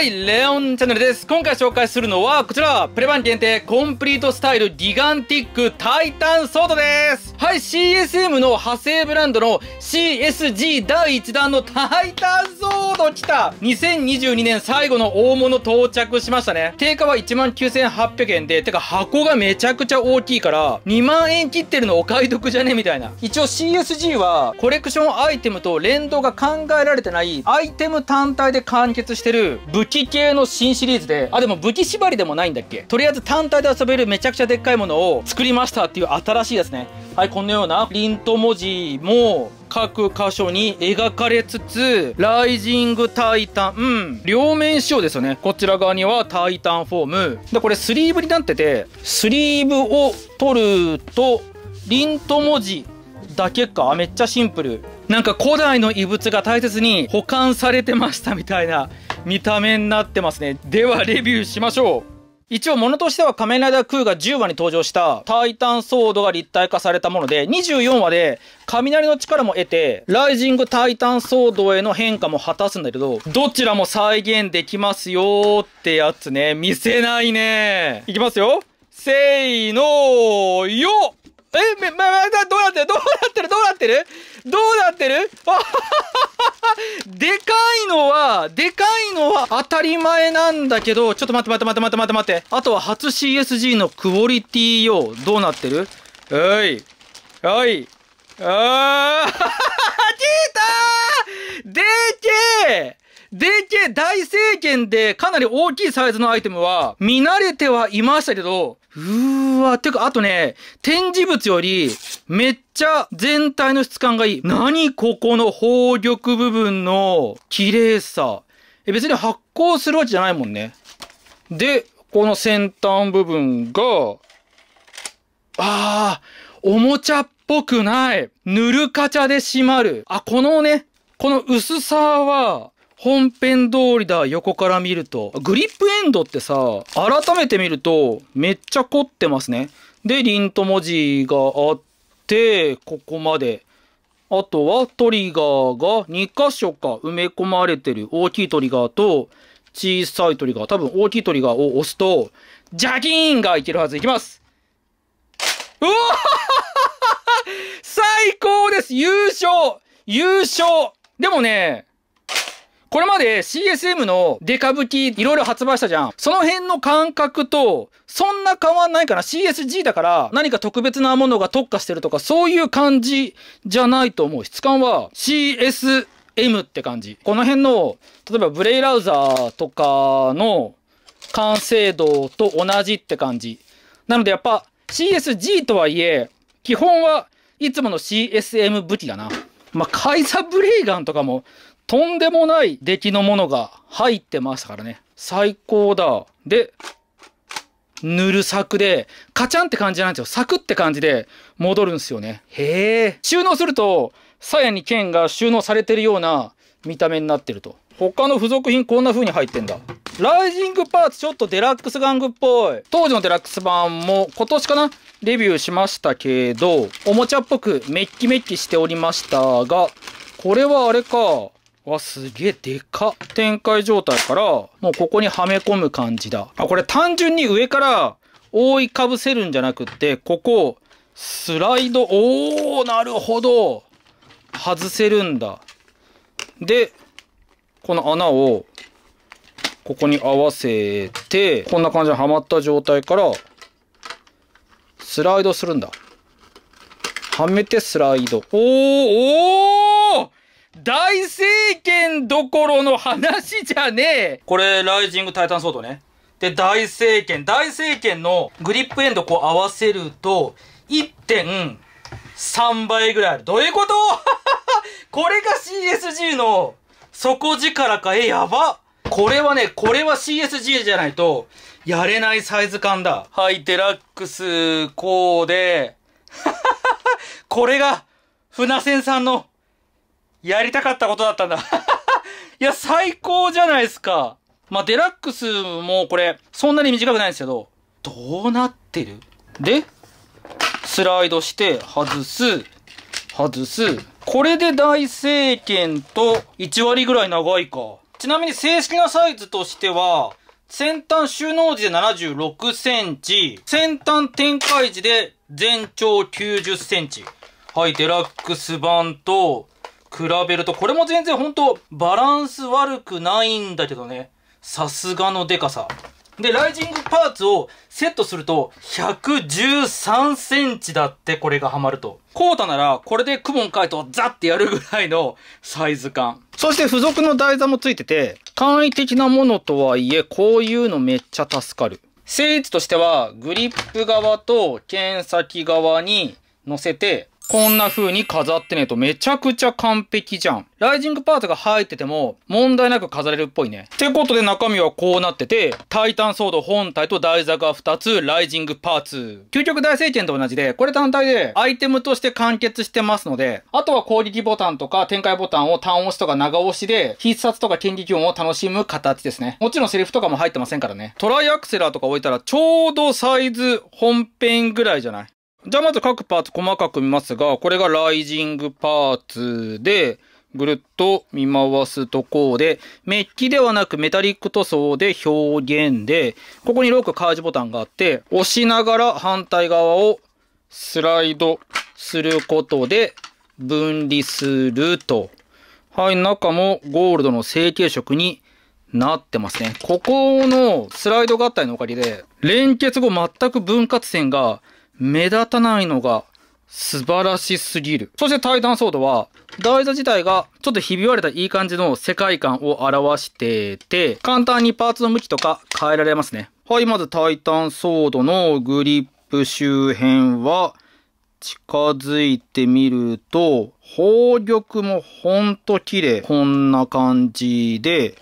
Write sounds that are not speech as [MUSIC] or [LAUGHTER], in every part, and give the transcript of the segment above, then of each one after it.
はい、レオンチャンネルです。今回紹介するのはこちら、プレバン限定コンプリートスタイルギガンティックタイタンソードです。はい、CSM の派生ブランドの CSG 第1弾のタイタンソード来た !2022 年最後の大物到着しましたね。定価は19,800円で、てか箱がめちゃくちゃ大きいから、2万円切ってるのお買い得じゃねみたいな。一応 CSG は、コレクションアイテムと連動が考えられてない、アイテム単体で完結してる武器系の新シリーズで、あ、でも武器縛りでもないんだっけとりあえず単体で遊べるめちゃくちゃでっかいものを作りましたっていう新しいですね。はい、このようなリント文字も各箇所に描かれつつ、ライジングタイタン、両面仕様ですよね。こちら側にはタイタンフォーム。で、これスリーブになってて、スリーブを取ると、リント文字だけか。めっちゃシンプル。なんか古代の遺物が大切に保管されてましたみたいな見た目になってますね。ではレビューしましょう。一応物としては仮面ライダークーが10話に登場したタイタンソードが立体化されたもので、24話で雷の力も得て、ライジングタイタンソードへの変化も果たすんだけど、どちらも再現できますよーってやつね。見せないね。いきますよ。せーのーよえ、め、め、め、どうなってるどうなってるどうなってるどうなってるあははだけど、ちょっと待って待って待って待って待って待って。あとは初 CSG のクオリティ用、どうなってるおい。おい。あー [LAUGHS] 出たー d でけ k 大聖剣でかなり大きいサイズのアイテムは見慣れてはいましたけど、うーわ、てかあとね、展示物よりめっちゃ全体の質感がいい。何ここの宝玉部分の綺麗さ。別に発光するわけじゃないもんね。で、この先端部分が、ああ、おもちゃっぽくない。ぬるかちゃで閉まる。あ、このね、この薄さは、本編通りだ、横から見ると。グリップエンドってさ、改めて見ると、めっちゃ凝ってますね。で、リント文字があって、ここまで。あとはトリガーが2箇所か埋め込まれてる大きいトリガーと小さいトリガー。多分大きいトリガーを押すと、ジャキーンがいけるはず。いきますうわ [LAUGHS] 最高です優勝優勝でもね、これまで CSM のデカブキいろいろ発売したじゃん。その辺の感覚と、そんな変わんないかな。CSG だから何か特別なものが特化してるとか、そういう感じじゃないと思う。質感は CS、M って感じ。この辺の、例えばブレイラウザーとかの完成度と同じって感じ。なのでやっぱ CSG とはいえ、基本はいつもの CSM 武器だな。まあ、カイザブレイガンとかもとんでもない出来のものが入ってますからね。最高だ。で、塗る柵で、カチャンって感じなんですよ。サクって感じで戻るんですよね。へえ。収納すると、鞘に剣が収納されてるような見た目になってると。他の付属品こんな風に入ってんだ。ライジングパーツちょっとデラックス玩具っぽい。当時のデラックス版も今年かなレビューしましたけど、おもちゃっぽくメッキメッキしておりましたが、これはあれか。わ、すげえ、でか展開状態から、もうここにはめ込む感じだ。あ、これ単純に上から覆いかぶせるんじゃなくって、ここ、スライド、おー、なるほど。外せるんだ。で、この穴を、ここに合わせて、こんな感じではまった状態から、スライドするんだ。はめてスライド。おー、おー大政権どころの話じゃねえこれ、ライジングタイタンソードね。で、大政権。大政権のグリップエンドこう合わせると、1.3倍ぐらいある。どういうこと [LAUGHS] これが CSG の底力か。え、やばこれはね、これは CSG じゃないと、やれないサイズ感だ。はい、デラックス、こうで、これが、船船さんのやりたかったことだったんだ [LAUGHS] いや、最高じゃないですか。まあ、デラックスもこれ、そんなに短くないんですけど、どうなってるで、スライドして外す、外す。これで大聖剣と1割ぐらい長いか。ちなみに正式なサイズとしては、先端収納時で76センチ、先端展開時で全長90センチ。はい、デラックス版と、比べると、これも全然本当バランス悪くないんだけどね。さすがのデカさ。で、ライジングパーツをセットすると113センチだって、これがハマると。コータなら、これでクモンカイトをザッてやるぐらいのサイズ感。そして付属の台座も付いてて、簡易的なものとはいえ、こういうのめっちゃ助かる。性質としては、グリップ側と剣先側に乗せて、こんな風に飾ってねえとめちゃくちゃ完璧じゃん。ライジングパーツが入ってても問題なく飾れるっぽいね。ってことで中身はこうなってて、タイタンソード本体と台座が2つ、ライジングパーツ。究極大聖剣と同じで、これ単体でアイテムとして完結してますので、あとは攻撃ボタンとか展開ボタンを単押しとか長押しで、必殺とか剣撃音を楽しむ形ですね。もちろんセリフとかも入ってませんからね。トライアクセラーとか置いたらちょうどサイズ本編ぐらいじゃないじゃあまず各パーツ細かく見ますが、これがライジングパーツで、ぐるっと見回すとこうで、メッキではなくメタリック塗装で表現で、ここにロックカージボタンがあって、押しながら反対側をスライドすることで分離すると。はい、中もゴールドの成型色になってますね。ここのスライド合体のおかげで、連結後全く分割線が目立たないのが素晴らしすぎる。そしてタイタンソードは、台座自体がちょっとひび割れたいい感じの世界観を表してて、簡単にパーツの向きとか変えられますね。はい、まずタイタンソードのグリップ周辺は、近づいてみると、宝玉もほんと綺麗。こんな感じで、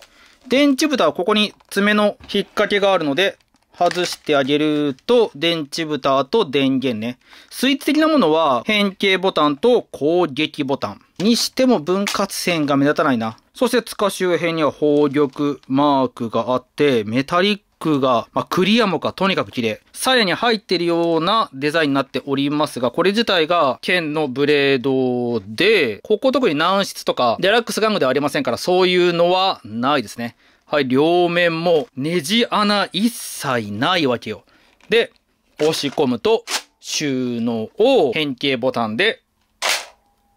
電池蓋はここに爪の引っ掛けがあるので、外してあげると、電池蓋と電源ね。スイッチ的なものは、変形ボタンと攻撃ボタン。にしても分割線が目立たないな。そして塚周辺には砲玉マークがあって、メタリックが、まあ、クリアもか、とにかく綺麗。サヤに入ってるようなデザインになっておりますが、これ自体が剣のブレードで、ここ特に軟質とか、デラックス玩具ではありませんから、そういうのはないですね。はい、両面もネジ穴一切ないわけよ。で、押し込むと収納を変形ボタンで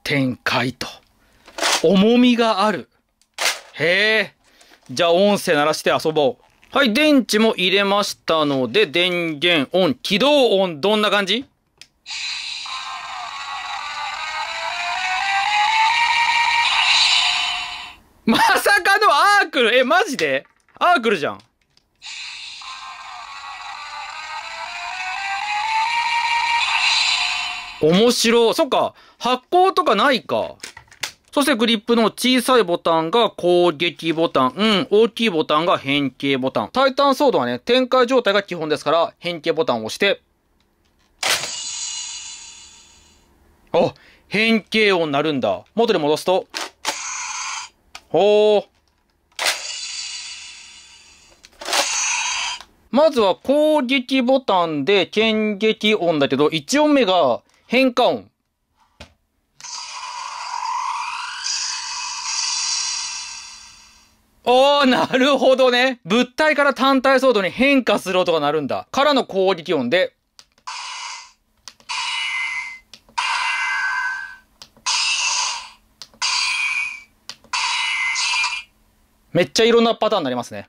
展開と。重みがある。へえ。じゃあ音声鳴らして遊ぼう。はい、電池も入れましたので、電源オン、起動音、どんな感じまークル、え、マジでアークルじゃん。面白。そっか。発光とかないか。そしてグリップの小さいボタンが攻撃ボタン、うん、大きいボタンが変形ボタン。タイタンソードはね、展開状態が基本ですから、変形ボタンを押して、あ、変形音なるんだ。元に戻すと、ほー。まずは攻撃ボタンで剣撃音だけど、1音目が変化音。おー、なるほどね。物体から単体ソードに変化する音が鳴るんだ。からの攻撃音で。めっちゃいろんなパターンになりますね。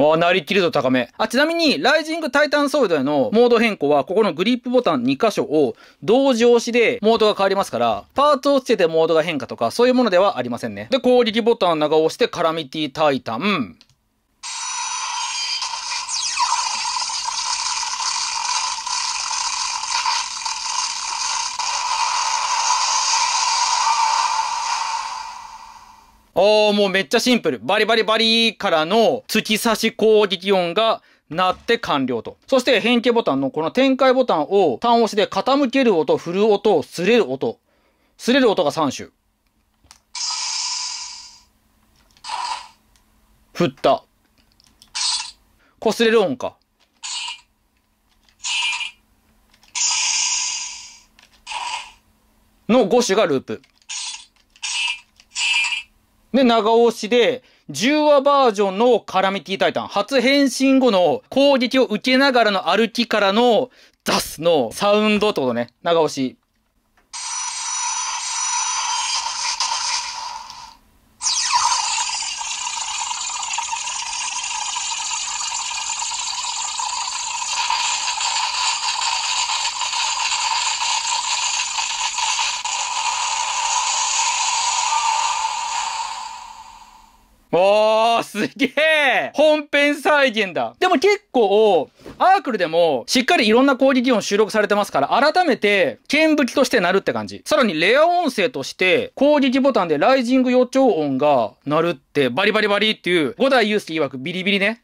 ああ、なりきる度高め。あ、ちなみに、ライジングタイタンソードへのモード変更は、ここのグリップボタン2箇所を同時押しでモードが変わりますから、パーツをつけてモードが変化とか、そういうものではありませんね。で、攻撃ボタン長押して、カラミティタイタン。ああ、もうめっちゃシンプル。バリバリバリからの突き刺し攻撃音がなって完了と。そして変形ボタンのこの展開ボタンを単押しで傾ける音、振る音、擦れる音。擦れる音が3種。振った。擦れる音か。の5種がループ。で、長押しで、10話バージョンのカラミティタイタン、初変身後の攻撃を受けながらの歩きからのザスのサウンドってことね。長押し。げえ本編再現だでも結構、アークルでもしっかりいろんな攻撃音収録されてますから、改めて剣武器として鳴るって感じ。さらにレア音声として、攻撃ボタンでライジング予兆音が鳴るって、バリバリバリっていう、五代祐介曰くビリビリね。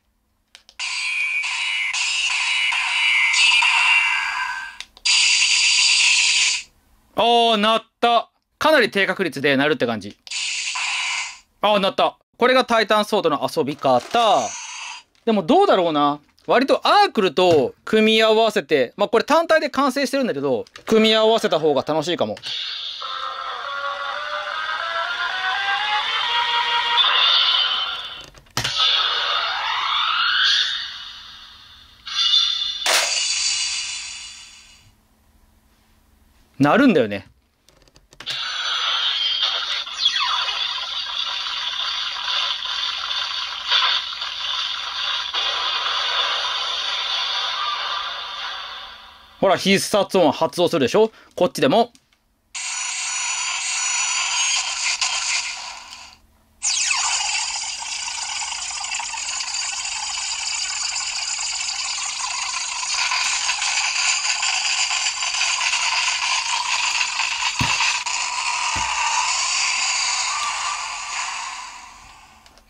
ああ、鳴った。かなり低確率で鳴るって感じ。ああ、鳴った。これがタイタンソードの遊び方。でもどうだろうな。割とアークルと組み合わせて、まあこれ単体で完成してるんだけど、組み合わせた方が楽しいかも。なるんだよね。ら必殺音発動するでしょこっちでも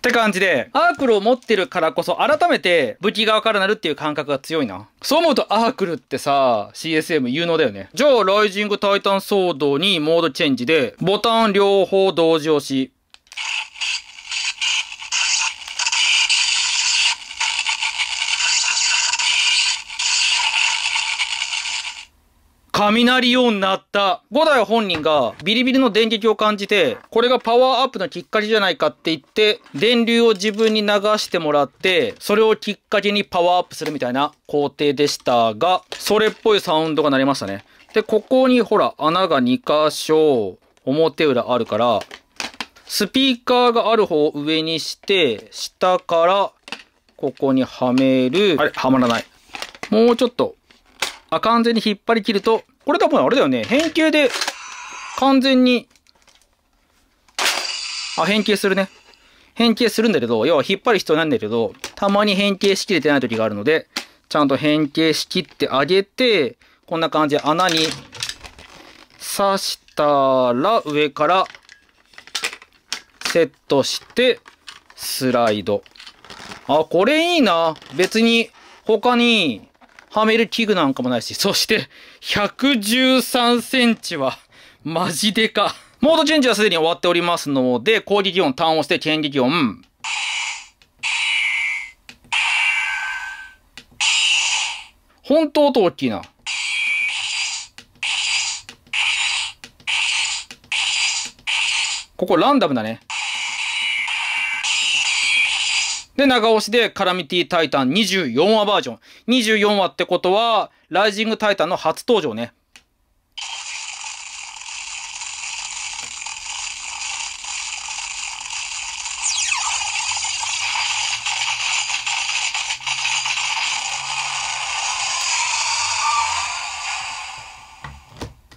って感じで、アークルを持ってるからこそ改めて武器側からなるっていう感覚が強いな。そう思うとアークルってさ、CSM 有能だよね。じゃあ、ライジングタイタン騒動にモードチェンジで、ボタン両方同時押し、雷ようになった。五代本人がビリビリの電撃を感じて、これがパワーアップのきっかけじゃないかって言って、電流を自分に流してもらって、それをきっかけにパワーアップするみたいな工程でしたが、それっぽいサウンドが鳴りましたね。で、ここにほら、穴が2箇所、表裏あるから、スピーカーがある方を上にして、下から、ここにはめる。あれはまらない。もうちょっとあ、完全に引っ張り切ると、これ多分あれだよね。変形で、完全に、あ、変形するね。変形するんだけど、要は引っ張る必要ないんだけど、たまに変形しきれてない時があるので、ちゃんと変形しきってあげて、こんな感じで穴に刺したら上からセットしてスライド。あ、これいいな。別に他にはめる器具なんかもないし、そして、113センチは、マジでか。モードチェンジはすでに終わっておりますので、攻撃音、ターンをして、剣撃音。本当音大きいな。ここランダムだね。で、長押しでカラミティタイタン24話バージョン。24話ってことは、ライジングタイタンの初登場ね。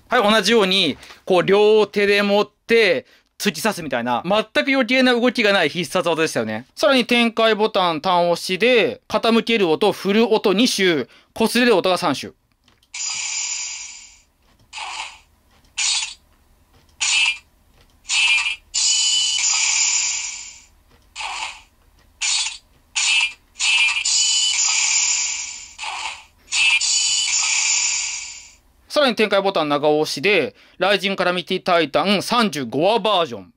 はい、同じように、こう、両手で持って、突き刺すみたいな、全く余計な動きがない必殺技でしたよね。さらに展開ボタン単押しで、傾ける音、振る音2種、擦れる音が3種。らに展開ボタン長押しで、ライジンから見てタイタン35話バージョン。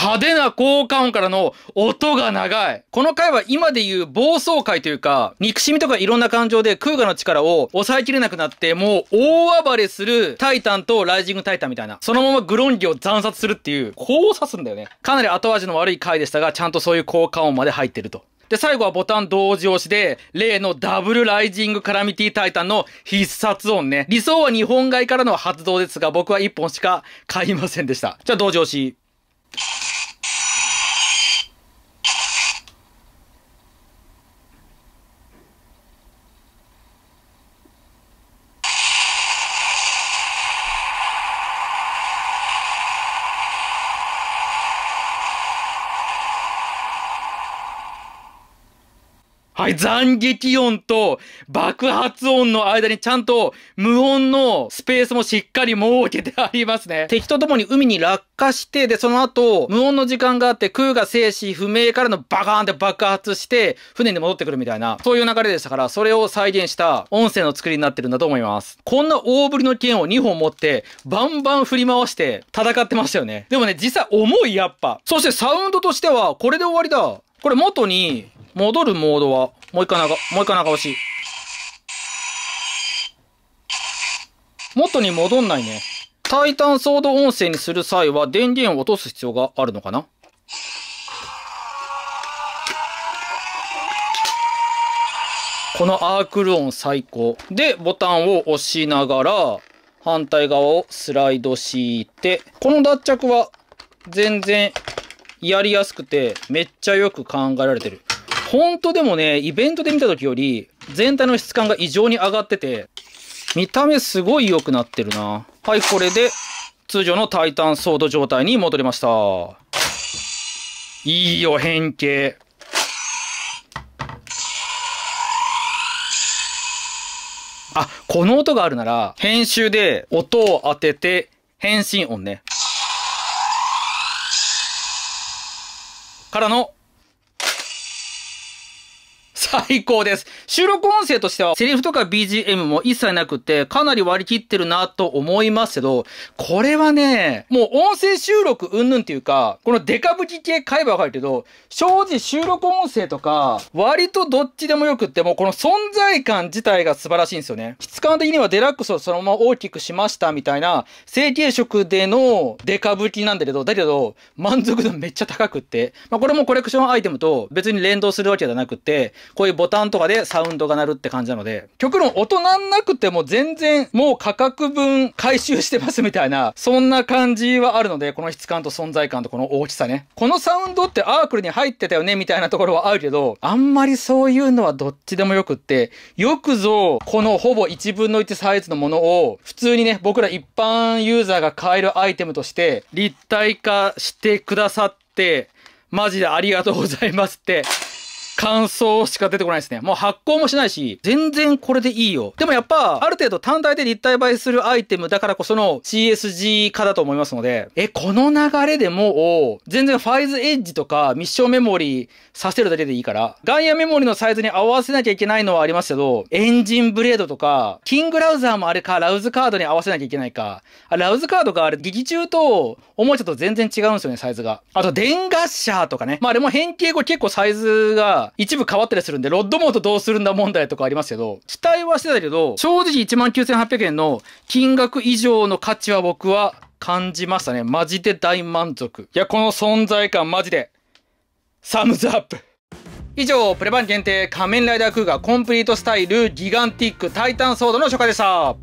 派手な効果音からの音が長い。この回は今で言う暴走回というか、憎しみとかいろんな感情で空ガの力を抑えきれなくなって、もう大暴れするタイタンとライジングタイタンみたいな。そのままグロンギを惨殺するっていう、こう刺すんだよね。かなり後味の悪い回でしたが、ちゃんとそういう効果音まで入ってると。で、最後はボタン同時押しで、例のダブルライジングカラミティタイタンの必殺音ね。理想は日本外からの発動ですが、僕は1本しか買いませんでした。じゃあ同時押し。はい、斬撃音と爆発音の間にちゃんと無音のスペースもしっかり設けてありますね。[LAUGHS] 敵と共に海に落下して、で、その後、無音の時間があって、空が静止不明からのバカーンって爆発して、船に戻ってくるみたいな、そういう流れでしたから、それを再現した音声の作りになってるんだと思います。こんな大ぶりの剣を2本持って、バンバン振り回して戦ってましたよね。でもね、実際重いやっぱ。そしてサウンドとしては、これで終わりだ。これ元に戻るモードは、もう一回長、もう一回長押し。元に戻んないね。タイタンソード音声にする際は電源を落とす必要があるのかなこのアークル音最高。で、ボタンを押しながら、反対側をスライド敷いて、この脱着は全然やりやすくて、めっちゃよく考えられてる。フォントでもね、イベントで見た時より、全体の質感が異常に上がってて、見た目すごい良くなってるな。はい、これで、通常のタイタンソード状態に戻りました。いいよ、変形。あ、この音があるなら、編集で音を当てて、変身音ね。からの最高です。収録音声としては、セリフとか BGM も一切なくて、かなり割り切ってるなと思いますけど、これはね、もう音声収録うんぬんっていうか、このデカブキ系買えばわかるけど、正直収録音声とか、割とどっちでもよくって、もうこの存在感自体が素晴らしいんですよね。質感的にはデラックスをそのまま大きくしましたみたいな、成形色でのデカブキなんだけど、だけど、満足度めっちゃ高くって、まあこれもコレクションアイテムと別に連動するわけじゃなくて、こういうボタンとかでサウンドが鳴るって感じなので、極論音なんなくても全然もう価格分回収してますみたいな、そんな感じはあるので、この質感と存在感とこの大きさね。このサウンドってアークルに入ってたよねみたいなところはあるけど、あんまりそういうのはどっちでもよくって、よくぞ、このほぼ1分の1サイズのものを、普通にね、僕ら一般ユーザーが買えるアイテムとして、立体化してくださって、マジでありがとうございますって感想しか出てこないですね。もう発行もしないし、全然これでいいよ。でもやっぱ、ある程度単体で立体映えするアイテムだからこその CSG 化だと思いますので、え、この流れでもう、全然ファイズエッジとかミッションメモリーさせるだけでいいから、ガイアメモリのサイズに合わせなきゃいけないのはありますけど、エンジンブレードとか、キングラウザーもあれか、ラウズカードに合わせなきゃいけないか。あ、ラウズカードがあれ、劇中とおもちゃと全然違うんですよね、サイズが。あと、電ガッシャーとかね。まあ、あれも変形後結構サイズが一部変わったりするんで、ロッドモードどうするんだ問題とかありますけど、期待はしてたけど、正直19,800円の金額以上の価値は僕は感じましたね。マジで大満足。いや、この存在感マジで、サムズアップ以上、プレバン限定仮面ライダークーガーコンプリートスタイルギガンティックタイタンソードの初回でした。